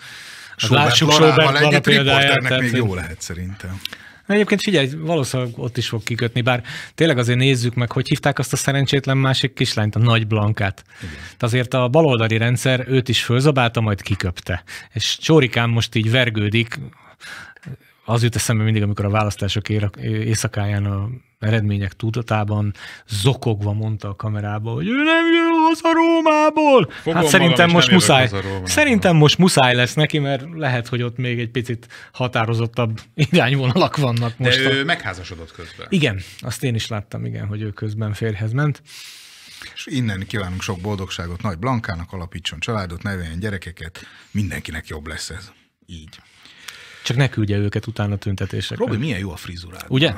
A: Az hát Sobert lássuk Sobert Lara példájára. Riporternek még jó
C: lehet szerintem.
A: Na, egyébként figyelj, valószínűleg ott is fog kikötni, bár tényleg azért nézzük meg, hogy hívták azt a szerencsétlen másik kislányt, a Nagy Blankát. Igen. Azért a baloldali rendszer őt is fölzabálta, majd kiköpte. És Csórikán most így vergődik, az jut eszembe mindig, amikor a választások éjszakáján a eredmények tudatában zokogva mondta a kamerába, hogy ő nem jön a Rómából. Hát Fogom hát szerintem most muszáj. Szerintem most muszáj lesz neki, mert lehet, hogy ott még egy picit határozottabb irányvonalak vannak most. De ő a...
B: megházasodott közben. Igen,
A: azt én is láttam, igen, hogy ő közben férhez ment.
C: És innen kívánunk sok boldogságot Nagy Blankának, alapítson családot, neveljen gyerekeket, mindenkinek jobb lesz ez. Így.
A: Csak ne küldje őket utána tüntetésekre. Robi, milyen jó a frizurád. Ugye?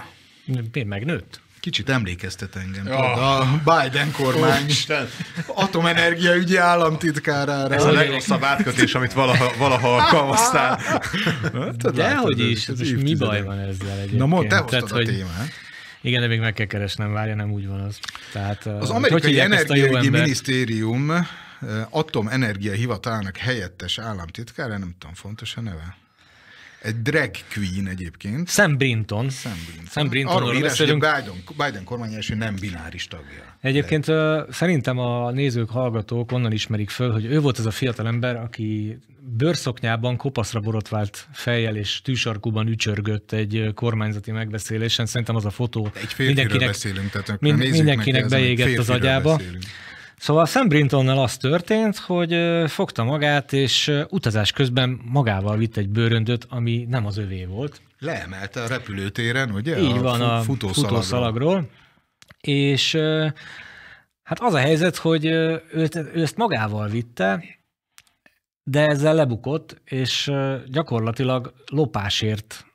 A: Miért megnőtt? Kicsit emlékeztet engem. Ja. A
C: Biden kormány Isten. atomenergia ügyi államtitkárára. Ez a legrosszabb átkötés,
A: amit valaha, valaha alkalmaztál. Hát, Dehogy is, ez is mi baj van ezzel egyébként? Na mondd, te hoztad Tehát, a hogy... témát. Igen, de még meg kell keresnem, várja, nem úgy van az. Tehát, az amerikai energiai
C: minisztérium atomenergia hivatalnak helyettes államtitkára, nem tudom, fontos a neve? Egy drag
A: queen egyébként. Sam Brinton. Sam Brinton. Sam Brinton Arról írás, hogy Biden,
C: Biden kormány első nem bináris tagja.
A: Egyébként De... szerintem a nézők, hallgatók onnan ismerik föl, hogy ő volt az a fiatal ember, aki bőrszoknyában kopaszra borotvált fejjel és tűsarkúban ücsörgött egy kormányzati megbeszélésen. Szerintem az a fotó De egy mindenkinek, beszélünk, tehát mind, mindenkinek beégett az agyába. Beszélünk. Szóval Sam Brintonnal az történt, hogy fogta magát, és utazás közben magával vitt egy bőröndöt, ami nem az övé volt.
C: Leemelte a repülőtéren, ugye? Így a van, a futószalagról. futószalagról.
A: És hát az a helyzet, hogy őt, ő ezt magával vitte, de ezzel lebukott, és gyakorlatilag lopásért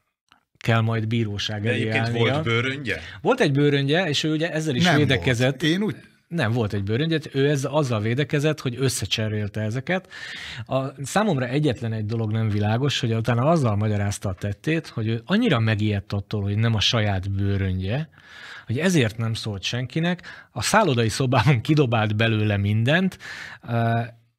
A: kell majd bíróság elé állnia. volt bőröngye? Volt egy bőröngye, és ő ugye ezzel is nem védekezett. Volt. Én úgy nem, volt egy bőröngyet, ő ez, azzal védekezett, hogy összecserélte ezeket. A, számomra egyetlen egy dolog nem világos, hogy utána azzal magyarázta a tettét, hogy ő annyira megijedt attól, hogy nem a saját bőröngye, hogy ezért nem szólt senkinek, a szállodai szobában kidobált belőle mindent,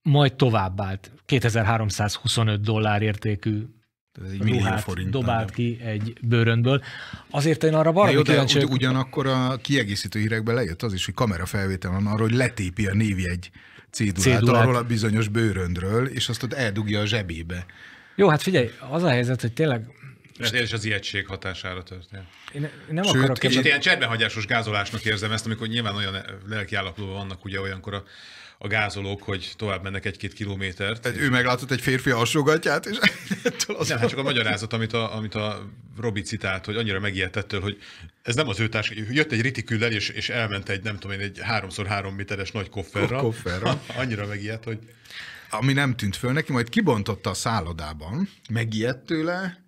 A: majd továbbált 2325 dollár értékű tehát egy millió forint. Dobált ki egy bőrönből. Azért én arra valami kíváncsi... de
C: ugyanakkor a kiegészítő hírekben lejött az is, hogy kamerafelvétel van arról, hogy letépi a egy cédulát, cédulát. arról a bizonyos bőröndről, és azt ott eldugja a zsebébe.
A: Jó, hát figyelj, az a helyzet, hogy tényleg ez
B: és az ijegység hatására történt.
A: Én nem Sőt, akarok kicsit ilyen
B: cserbenhagyásos gázolásnak érzem ezt, amikor nyilván olyan lelki vannak ugye olyankor a a gázolók, hogy tovább mennek egy-két kilométert. Tehát ő
C: meglátott egy férfi alsógatját, és az Nem, hát csak a magyarázat,
B: amit a, amit a Robi citált, hogy annyira megijedt ettől, hogy ez nem az ő társ, jött egy ritiküllel, és, és elment
C: egy, nem tudom én, egy háromszor három méteres nagy kofferra. kofferra. annyira megijedt, hogy... Ami nem tűnt föl neki, majd kibontotta a szállodában, megijedt tőle,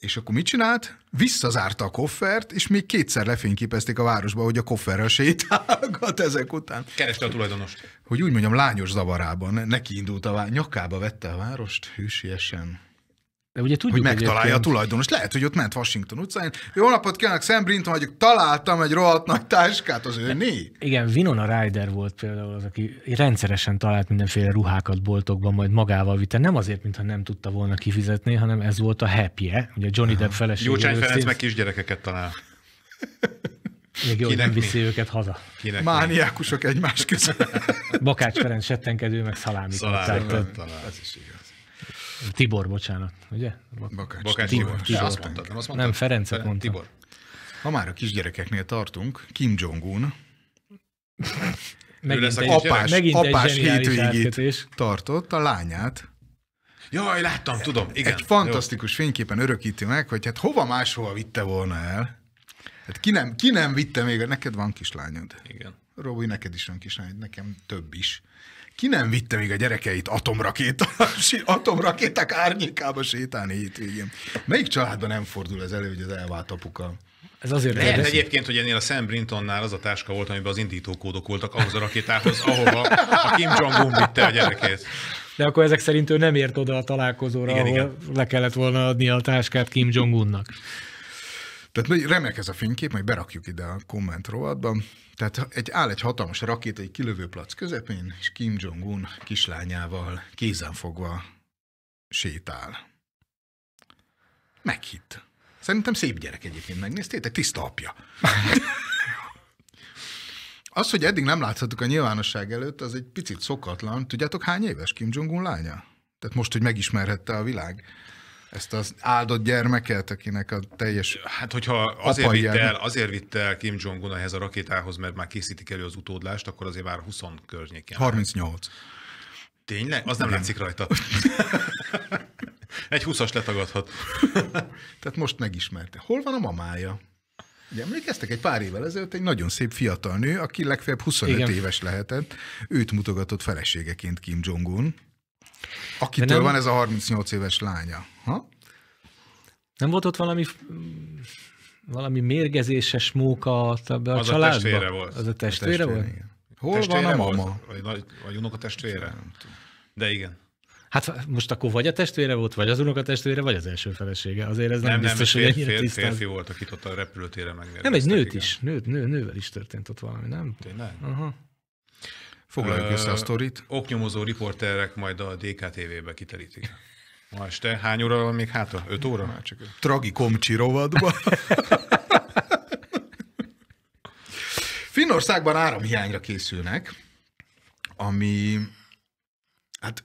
C: és akkor mit csinált? Visszazárta a koffert, és még kétszer lefényképezték a városba, hogy a kofferrel sétálgat ezek után.
B: Kereste a tulajdonos.
C: Hogy úgy mondjam, lányos zavarában neki indult a vá- nyakába vette a várost hűsiesen. De ugye tudjuk, hogy megtalálja egyébként... a tulajdonos. Lehet, hogy ott ment Washington utcán. Jó napot kívánok, Sam Brinton vagyok, találtam egy rohadt nagy táskát, az öné.
A: Igen, Vinona Ryder volt például az, aki rendszeresen talált mindenféle ruhákat boltokban, majd magával vitte. Nem azért, mintha nem tudta volna kifizetni, hanem ez volt a happy -e. Ugye Johnny Depp felesége. Csány Ferenc meg kisgyerekeket talál. Még jó, Kinek nem viszi mi? őket haza. Kinek Mániákusok mi? egymás között. Bakács Ferenc settenkedő, meg Szalámi, Szalámikot Ez is Tibor, bocsánat, ugye? Bakács, Bakács Tibor. Tibor.
C: Tibor. Azt mondtad, nem azt mondtad? Nem, Ferencet Ferenc mondtam. Tibor. Ha már a kisgyerekeknél tartunk, Kim Jong-un
B: megint egy, apás, megint apás egy hétvégét
C: tartott a lányát.
B: Jaj, láttam, tudom, igen. Egy
C: fantasztikus jó. fényképen örökíti meg, hogy hát hova máshova vitte volna el. Hát ki nem, ki nem vitte még, neked van kislányod. Igen. Robi, neked is van kislányod, nekem több is ki nem vitte még a gyerekeit atomrakéta, atomrakéták árnyékába sétálni hétvégén? Melyik családban nem fordul ez elő, hogy az elvált apuka? Ez azért Lehet érdekes.
B: egyébként, hogy ennél a Sam Brintonnál az a táska volt, amiben az indítókódok voltak ahhoz a rakétához, ahova a Kim Jong-un vitte a gyerekét.
A: De akkor ezek szerint ő nem ért oda a találkozóra, igen, ahol igen. le kellett volna adni a táskát Kim Jong-unnak.
C: Tehát remek ez a fénykép, majd berakjuk ide a komment rovatban. Tehát egy, áll egy hatalmas rakét egy kilövőplac közepén, és Kim Jong-un kislányával kézenfogva sétál. Meghitt. Szerintem szép gyerek egyébként, megnéztétek? Tiszta apja. az, hogy eddig nem láthattuk a nyilvánosság előtt, az egy picit szokatlan. Tudjátok, hány éves Kim Jong-un lánya? Tehát most, hogy megismerhette a világ ezt az áldott gyermeket, akinek a teljes Hát
B: hogyha azért vitt, el, azért vitt el Kim Jong-un ehhez a rakétához, mert már készítik elő az utódlást, akkor azért már 20 környékén. 38. Tényleg? Az nem Igen. látszik rajta.
C: Egy 20-as letagadhat. Tehát most megismerte. Hol van a mamája? Ugye emlékeztek, egy pár évvel ezelőtt egy nagyon szép fiatal nő, aki legfeljebb 25 Igen. éves lehetett, őt mutogatott feleségeként Kim Jong-un. Akitől nem... van ez a 38 éves lánya.
A: Ha? Nem volt ott valami valami mérgezéses móka ebbe a az családba? Az a testvére volt. Az a testvére, volt? Hol
B: testvére van a mama? Volt, vagy, unok a testvére?
A: De igen. Hát most akkor vagy a testvére volt, vagy az unoka testvére, vagy az első felesége. Azért ez nem, nem biztos, nem, hogy ennyire férfi, tisztán. Férfi
B: volt, akit ott a repülőtére megvérdeztek. Nem, egy nőt igen.
A: is. Nő, nő, nővel is történt ott valami, nem? Tényleg? Aha. Foglaljuk össze a sztorit.
B: Oknyomozó riporterek majd a DKTV-be kiterítik. Ma este hány óra van még hátra? 5 óra? Már csak
C: Tragikomcsi rovadban. Finnországban áramhiányra készülnek, ami... Hát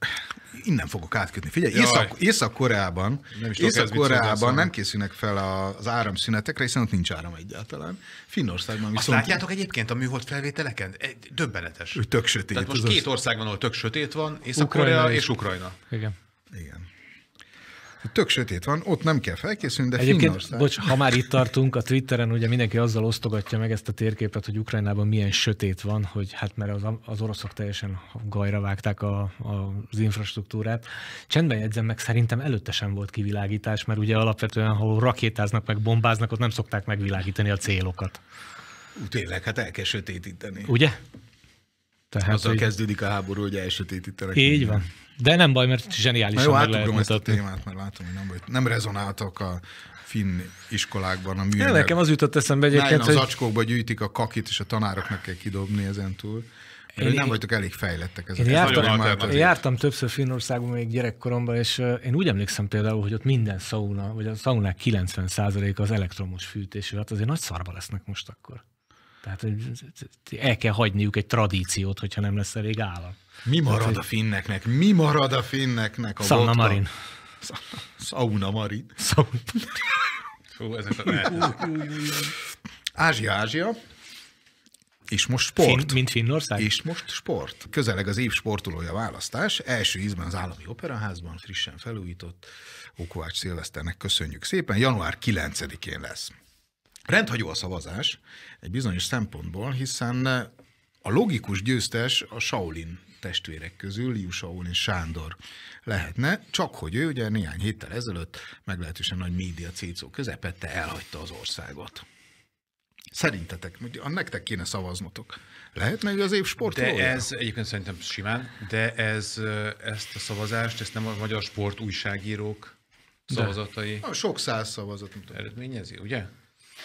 C: innen fogok átkötni. Figyelj, Észak- Észak-Koreában nem, Észak-Koreában nem készülnek fel az áramszünetekre, hiszen ott nincs áram egyáltalán. Finnországban viszont... Azt látjátok egyébként a műhold felvételeken? Egy, döbbenetes. Tök sötét. Tehát most két
B: ország van, ahol tök sötét van, Észak-Korea
C: és Ukrajna.
A: Igen. Igen.
C: Tök sötét van, ott nem kell felkészülni, de Egyébként, Finnország... bocs, ha már itt
A: tartunk, a Twitteren ugye mindenki azzal osztogatja meg ezt a térképet, hogy Ukrajnában milyen sötét van, hogy hát mert az, az oroszok teljesen gajra vágták a, a, az infrastruktúrát. Csendben jegyzem meg, szerintem előtte sem volt kivilágítás, mert ugye alapvetően, ha rakétáznak, meg bombáznak, ott nem szokták megvilágítani a célokat.
C: tényleg, hát el kell sötétíteni. Ugye? Tehát Azzal hogy... kezdődik a háború, hogy elsötétítenek. Így minden. van.
A: De nem baj, mert zseniális. Jó, átugrom ezt a témát,
C: mert látom, hogy nem, baj. nem rezonáltak a finn iskolákban a műanyag. Nekem az jutott eszembe egyébként, hogy... az acskókba gyűjtik a kakit, és a tanároknak kell kidobni ezen túl. Én, nem vagytok elég fejlettek ezek. Én jártam, én
A: jártam többször Finnországban még gyerekkoromban, és én úgy emlékszem például, hogy ott minden szauna, vagy a szaunák 90% az elektromos fűtésű, hát azért nagy szarba lesznek most akkor. Tehát el kell hagyniuk egy tradíciót, hogyha nem lesz elég állam. Mi marad Tehát, a finneknek? Mi marad
C: a finneknek? A Sauna Marin.
A: Sauna Marin.
C: Ázsia, Ázsia. És most sport. Fin, mint Finnország? És most sport. Közeleg az év sportolója választás. Első ízben az Állami Operaházban, frissen felújított. Ókovács Szilveszternek köszönjük szépen. Január 9-én lesz. Rendhagyó a szavazás egy bizonyos szempontból, hiszen eh, a logikus győztes a Shaolin testvérek közül Liu Shaolin Sándor lehetne, csak hogy ő ugye néhány héttel ezelőtt meglehetősen nagy média cécó közepette elhagyta az országot. Szerintetek, a nektek kéne szavaznotok. Lehetne, hogy az év sportolója? De ez egyébként szerintem simán, de ez, eh,
B: ezt a szavazást, ezt nem a magyar sport újságírók szavazatai. De.
C: A sok száz szavazat. Eredményezi, ugye?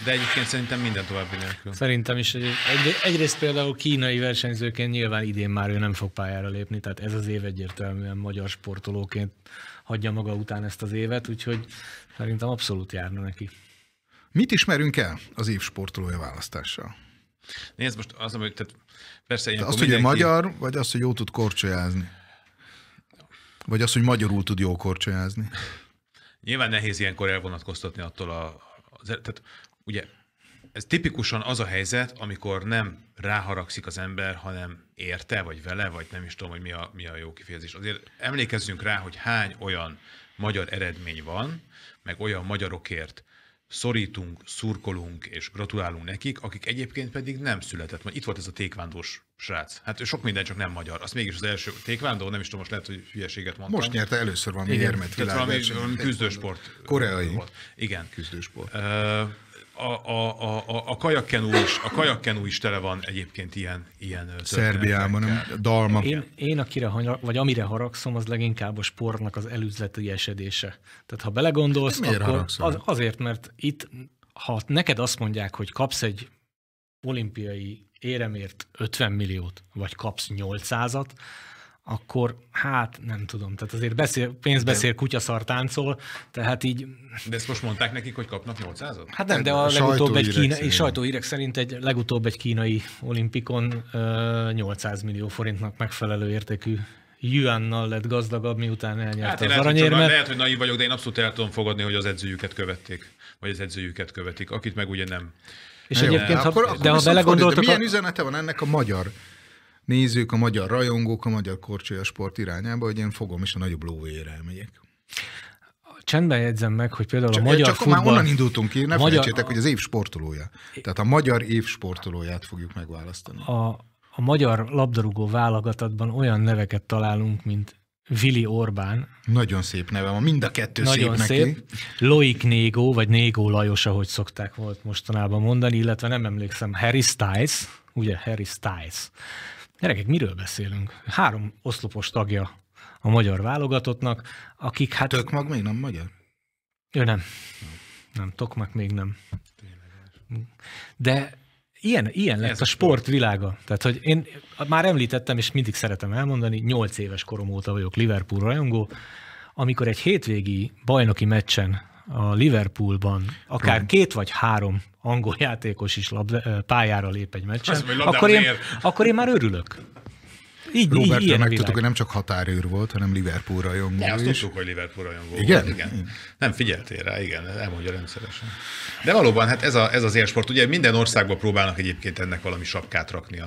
B: De egyébként szerintem minden további nélkül.
A: Szerintem is. Egy, egy, egyrészt például kínai versenyzőként nyilván idén már ő nem fog pályára lépni, tehát ez az év egyértelműen magyar sportolóként hagyja maga után ezt az évet, úgyhogy szerintem abszolút járna neki. Mit ismerünk el az év sportolója választással?
B: Nézd, most az, hogy tehát persze ilyenkor Azt, mindenki... hogy magyar,
C: vagy azt, hogy jó tud korcsolyázni? Vagy azt, hogy magyarul tud jó korcsolyázni?
B: Nyilván nehéz ilyenkor elvonatkoztatni attól a, tehát ugye ez tipikusan az a helyzet, amikor nem ráharagszik az ember, hanem érte, vagy vele, vagy nem is tudom, hogy mi a, mi a jó kifejezés. Azért emlékezzünk rá, hogy hány olyan magyar eredmény van, meg olyan magyarokért szorítunk, szurkolunk és gratulálunk nekik, akik egyébként pedig nem született. Itt volt ez a tékvándós srác. Hát sok minden csak nem magyar. Azt mégis az első tékvándó, nem is tudom, most lehet, hogy hülyeséget mondtam. Most nyerte először valami érmet világverseny. Valami, valami küzdősport. Koreai. Volt. Igen. Küzdősport. Uh, a, a, a, a kajakkenú is, a kajakkenú is tele van egyébként ilyen, ilyen
A: Szerbiában, nem? Dalma. Én, én akire, vagy amire haragszom, az leginkább a sportnak az előzleti esedése. Tehát ha belegondolsz, akkor az, azért, mert itt, ha neked azt mondják, hogy kapsz egy olimpiai éremért 50 milliót, vagy kapsz 800-at, akkor hát nem tudom, tehát azért beszél, pénz beszél, kutyaszar táncol, tehát így... De ezt most mondták
B: nekik, hogy kapnak 800 -ot? Hát nem, de a, a legutóbb egy kínai, szerint. sajtóírek
A: szerint egy legutóbb egy kínai olimpikon 800 millió forintnak megfelelő értékű Juannal lett gazdagabb, miután elnyerte hát az aranyérmet. lehet,
B: hogy naiv vagyok, de én abszolút el tudom fogadni, hogy az edzőjüket követték, vagy az edzőjüket követik, akit meg ugye nem. És egyébként, ha, akkor, de akkor ha
A: belegondoltak... De milyen a...
C: üzenete van ennek a magyar nézők, a magyar rajongók, a magyar korcsolya sport irányába, hogy
A: én fogom és a nagyobb lóvére elmegyek csendben jegyzem meg, hogy például csak, a magyar csak futball... már onnan indultunk ki, ne magyar... felejtsétek,
C: hogy az év sportolója. Tehát a magyar év sportolóját fogjuk
A: megválasztani. A, a magyar labdarúgó válogatatban olyan neveket találunk, mint Vili Orbán. Nagyon szép neve van, mind a kettő Nagyon szép, szép. neki. Loik Négó, vagy Négó Lajos, ahogy szokták volt mostanában mondani, illetve nem emlékszem, Harry Styles, ugye Harry Styles Gyerekek, miről beszélünk? Három oszlopos tagja a magyar válogatottnak, akik hát... Tökmag még nem magyar? Ő nem. Nem, tök Tokmak még nem. De ilyen, ilyen lett Ez a sport világa. Tehát, hogy én már említettem, és mindig szeretem elmondani, nyolc éves korom óta vagyok Liverpool rajongó, amikor egy hétvégi bajnoki meccsen a Liverpoolban akár Rund. két vagy három angol játékos is labda, pályára lép egy meccsen, Azt, akkor, én, akkor én már örülök. Így, Robert, így, tudtuk, hogy
C: nem csak határőr volt, hanem Liverpool rajongó ne, azt tudtuk,
B: hogy Liverpool rajongó igen? Volt, igen. Nem figyeltél rá, igen, elmondja rendszeresen. De valóban, hát ez, a, ez az élsport, ugye minden országban próbálnak egyébként ennek valami sapkát rakni.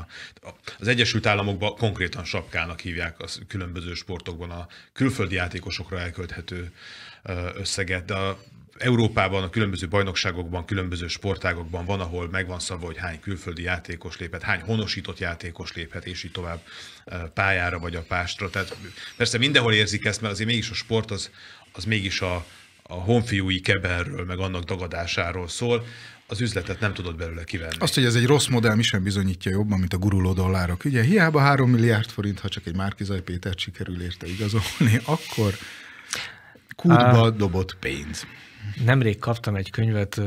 B: Az Egyesült Államokban konkrétan sapkának hívják a különböző sportokban a külföldi játékosokra elkölthető összeget, de a Európában, a különböző bajnokságokban, különböző sportágokban van, ahol megvan szabva, hogy hány külföldi játékos léphet, hány honosított játékos léphet, és így tovább pályára vagy a pástra. Tehát persze mindenhol érzik ezt, mert azért mégis a sport az, az mégis a, a honfiúi keberről, meg annak dagadásáról szól az üzletet nem tudod belőle kivenni. Azt,
C: hogy ez egy rossz modell, mi sem bizonyítja jobban, mint a guruló dollárok. Ugye hiába 3 milliárd forint, ha csak egy Márkizaj Pétert sikerül érte
A: igazolni, akkor Kútba uh, dobott pénz. Nemrég kaptam egy könyvet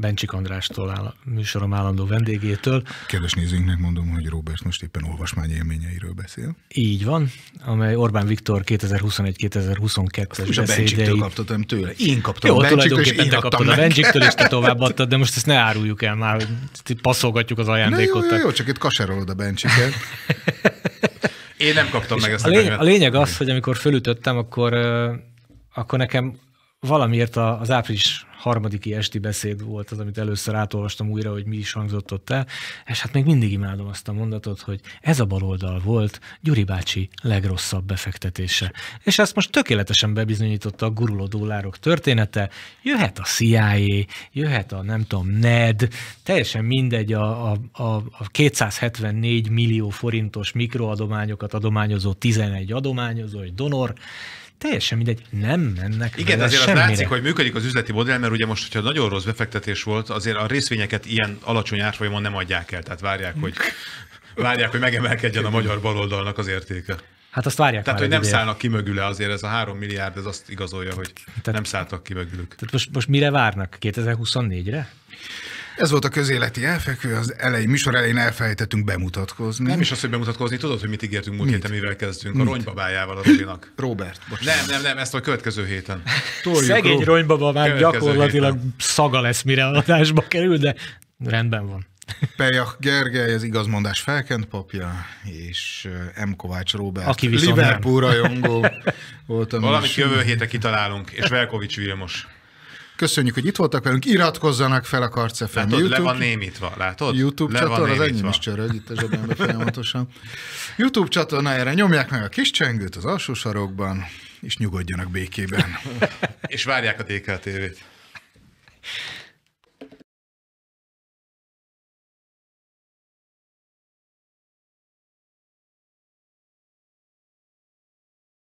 A: Bencsik Andrástól, áll, műsorom állandó vendégétől.
C: Kedves nézőinknek mondom, hogy Robert most éppen olvasmány élményeiről beszél.
A: Így van, amely Orbán Viktor 2021-2022-es beszédei. A Bencsiktől kaptad, nem tőle. Én kaptam Jó, a Bencsiktől, és én te kaptad a Bencsiktől, és te továbbadtad, de most ezt ne áruljuk el már, hogy passzolgatjuk az ajándékot. jó, jó, jó, csak itt kaserolod a Bencsiket. Én nem kaptam meg ezt a, lényeg, a, a lényeg az, hogy amikor fölütöttem, akkor, akkor nekem valamiért az április harmadiki esti beszéd volt az, amit először átolvastam újra, hogy mi is hangzott ott el, és hát még mindig imádom azt a mondatot, hogy ez a baloldal volt Gyuri bácsi legrosszabb befektetése. És ezt most tökéletesen bebizonyította a guruló dollárok története. Jöhet a CIA, jöhet a nem tudom, NED, teljesen mindegy a, a, a, a 274 millió forintos mikroadományokat adományozó 11 adományozó, egy donor, teljesen mindegy, nem mennek Igen, azért semmire. az látszik,
B: hogy működik az üzleti modell, mert ugye most, hogyha nagyon rossz befektetés volt, azért a részvényeket ilyen alacsony árfolyamon nem adják el, tehát várják, hogy várják, hogy megemelkedjen a magyar baloldalnak az értéke. Hát azt várják Tehát, hogy nem ideje. szállnak ki mögüle azért ez a három milliárd, ez azt igazolja, hogy tehát, nem szálltak ki mögülük. Tehát most,
A: most mire várnak? 2024-re? Ez volt
C: a közéleti elfekvő, az elej, műsor elején elfelejtettünk bemutatkozni. Nem is az, hogy bemutatkozni, tudod, hogy mit ígértünk múlt héten, mivel kezdtünk? Mit? A ronybabájával
B: a Robinak. Robert, bocsánat. Nem, nem, nem, ezt a következő héten. Toljuk, Szegény ronybaba
A: már gyakorlatilag héten. szaga lesz, mire adásba kerül, de rendben van.
C: Pejak Gergely, az igazmondás felkent papja, és eh, M. Kovács Róbert, Aki Liverpool nem. rajongó voltam. Valamit jövő héten
B: kitalálunk, és Velkovics Vilmos.
C: Köszönjük, hogy itt voltak velünk, iratkozzanak fel a Karce látod, YouTube. le van némítva,
B: látod? YouTube le csatorna, az enyém is
C: csörög itt a zsebembe folyamatosan. YouTube csatornájára nyomják meg a kis csengőt az alsó sarokban, és nyugodjanak békében.
B: és várják a DKTV-t.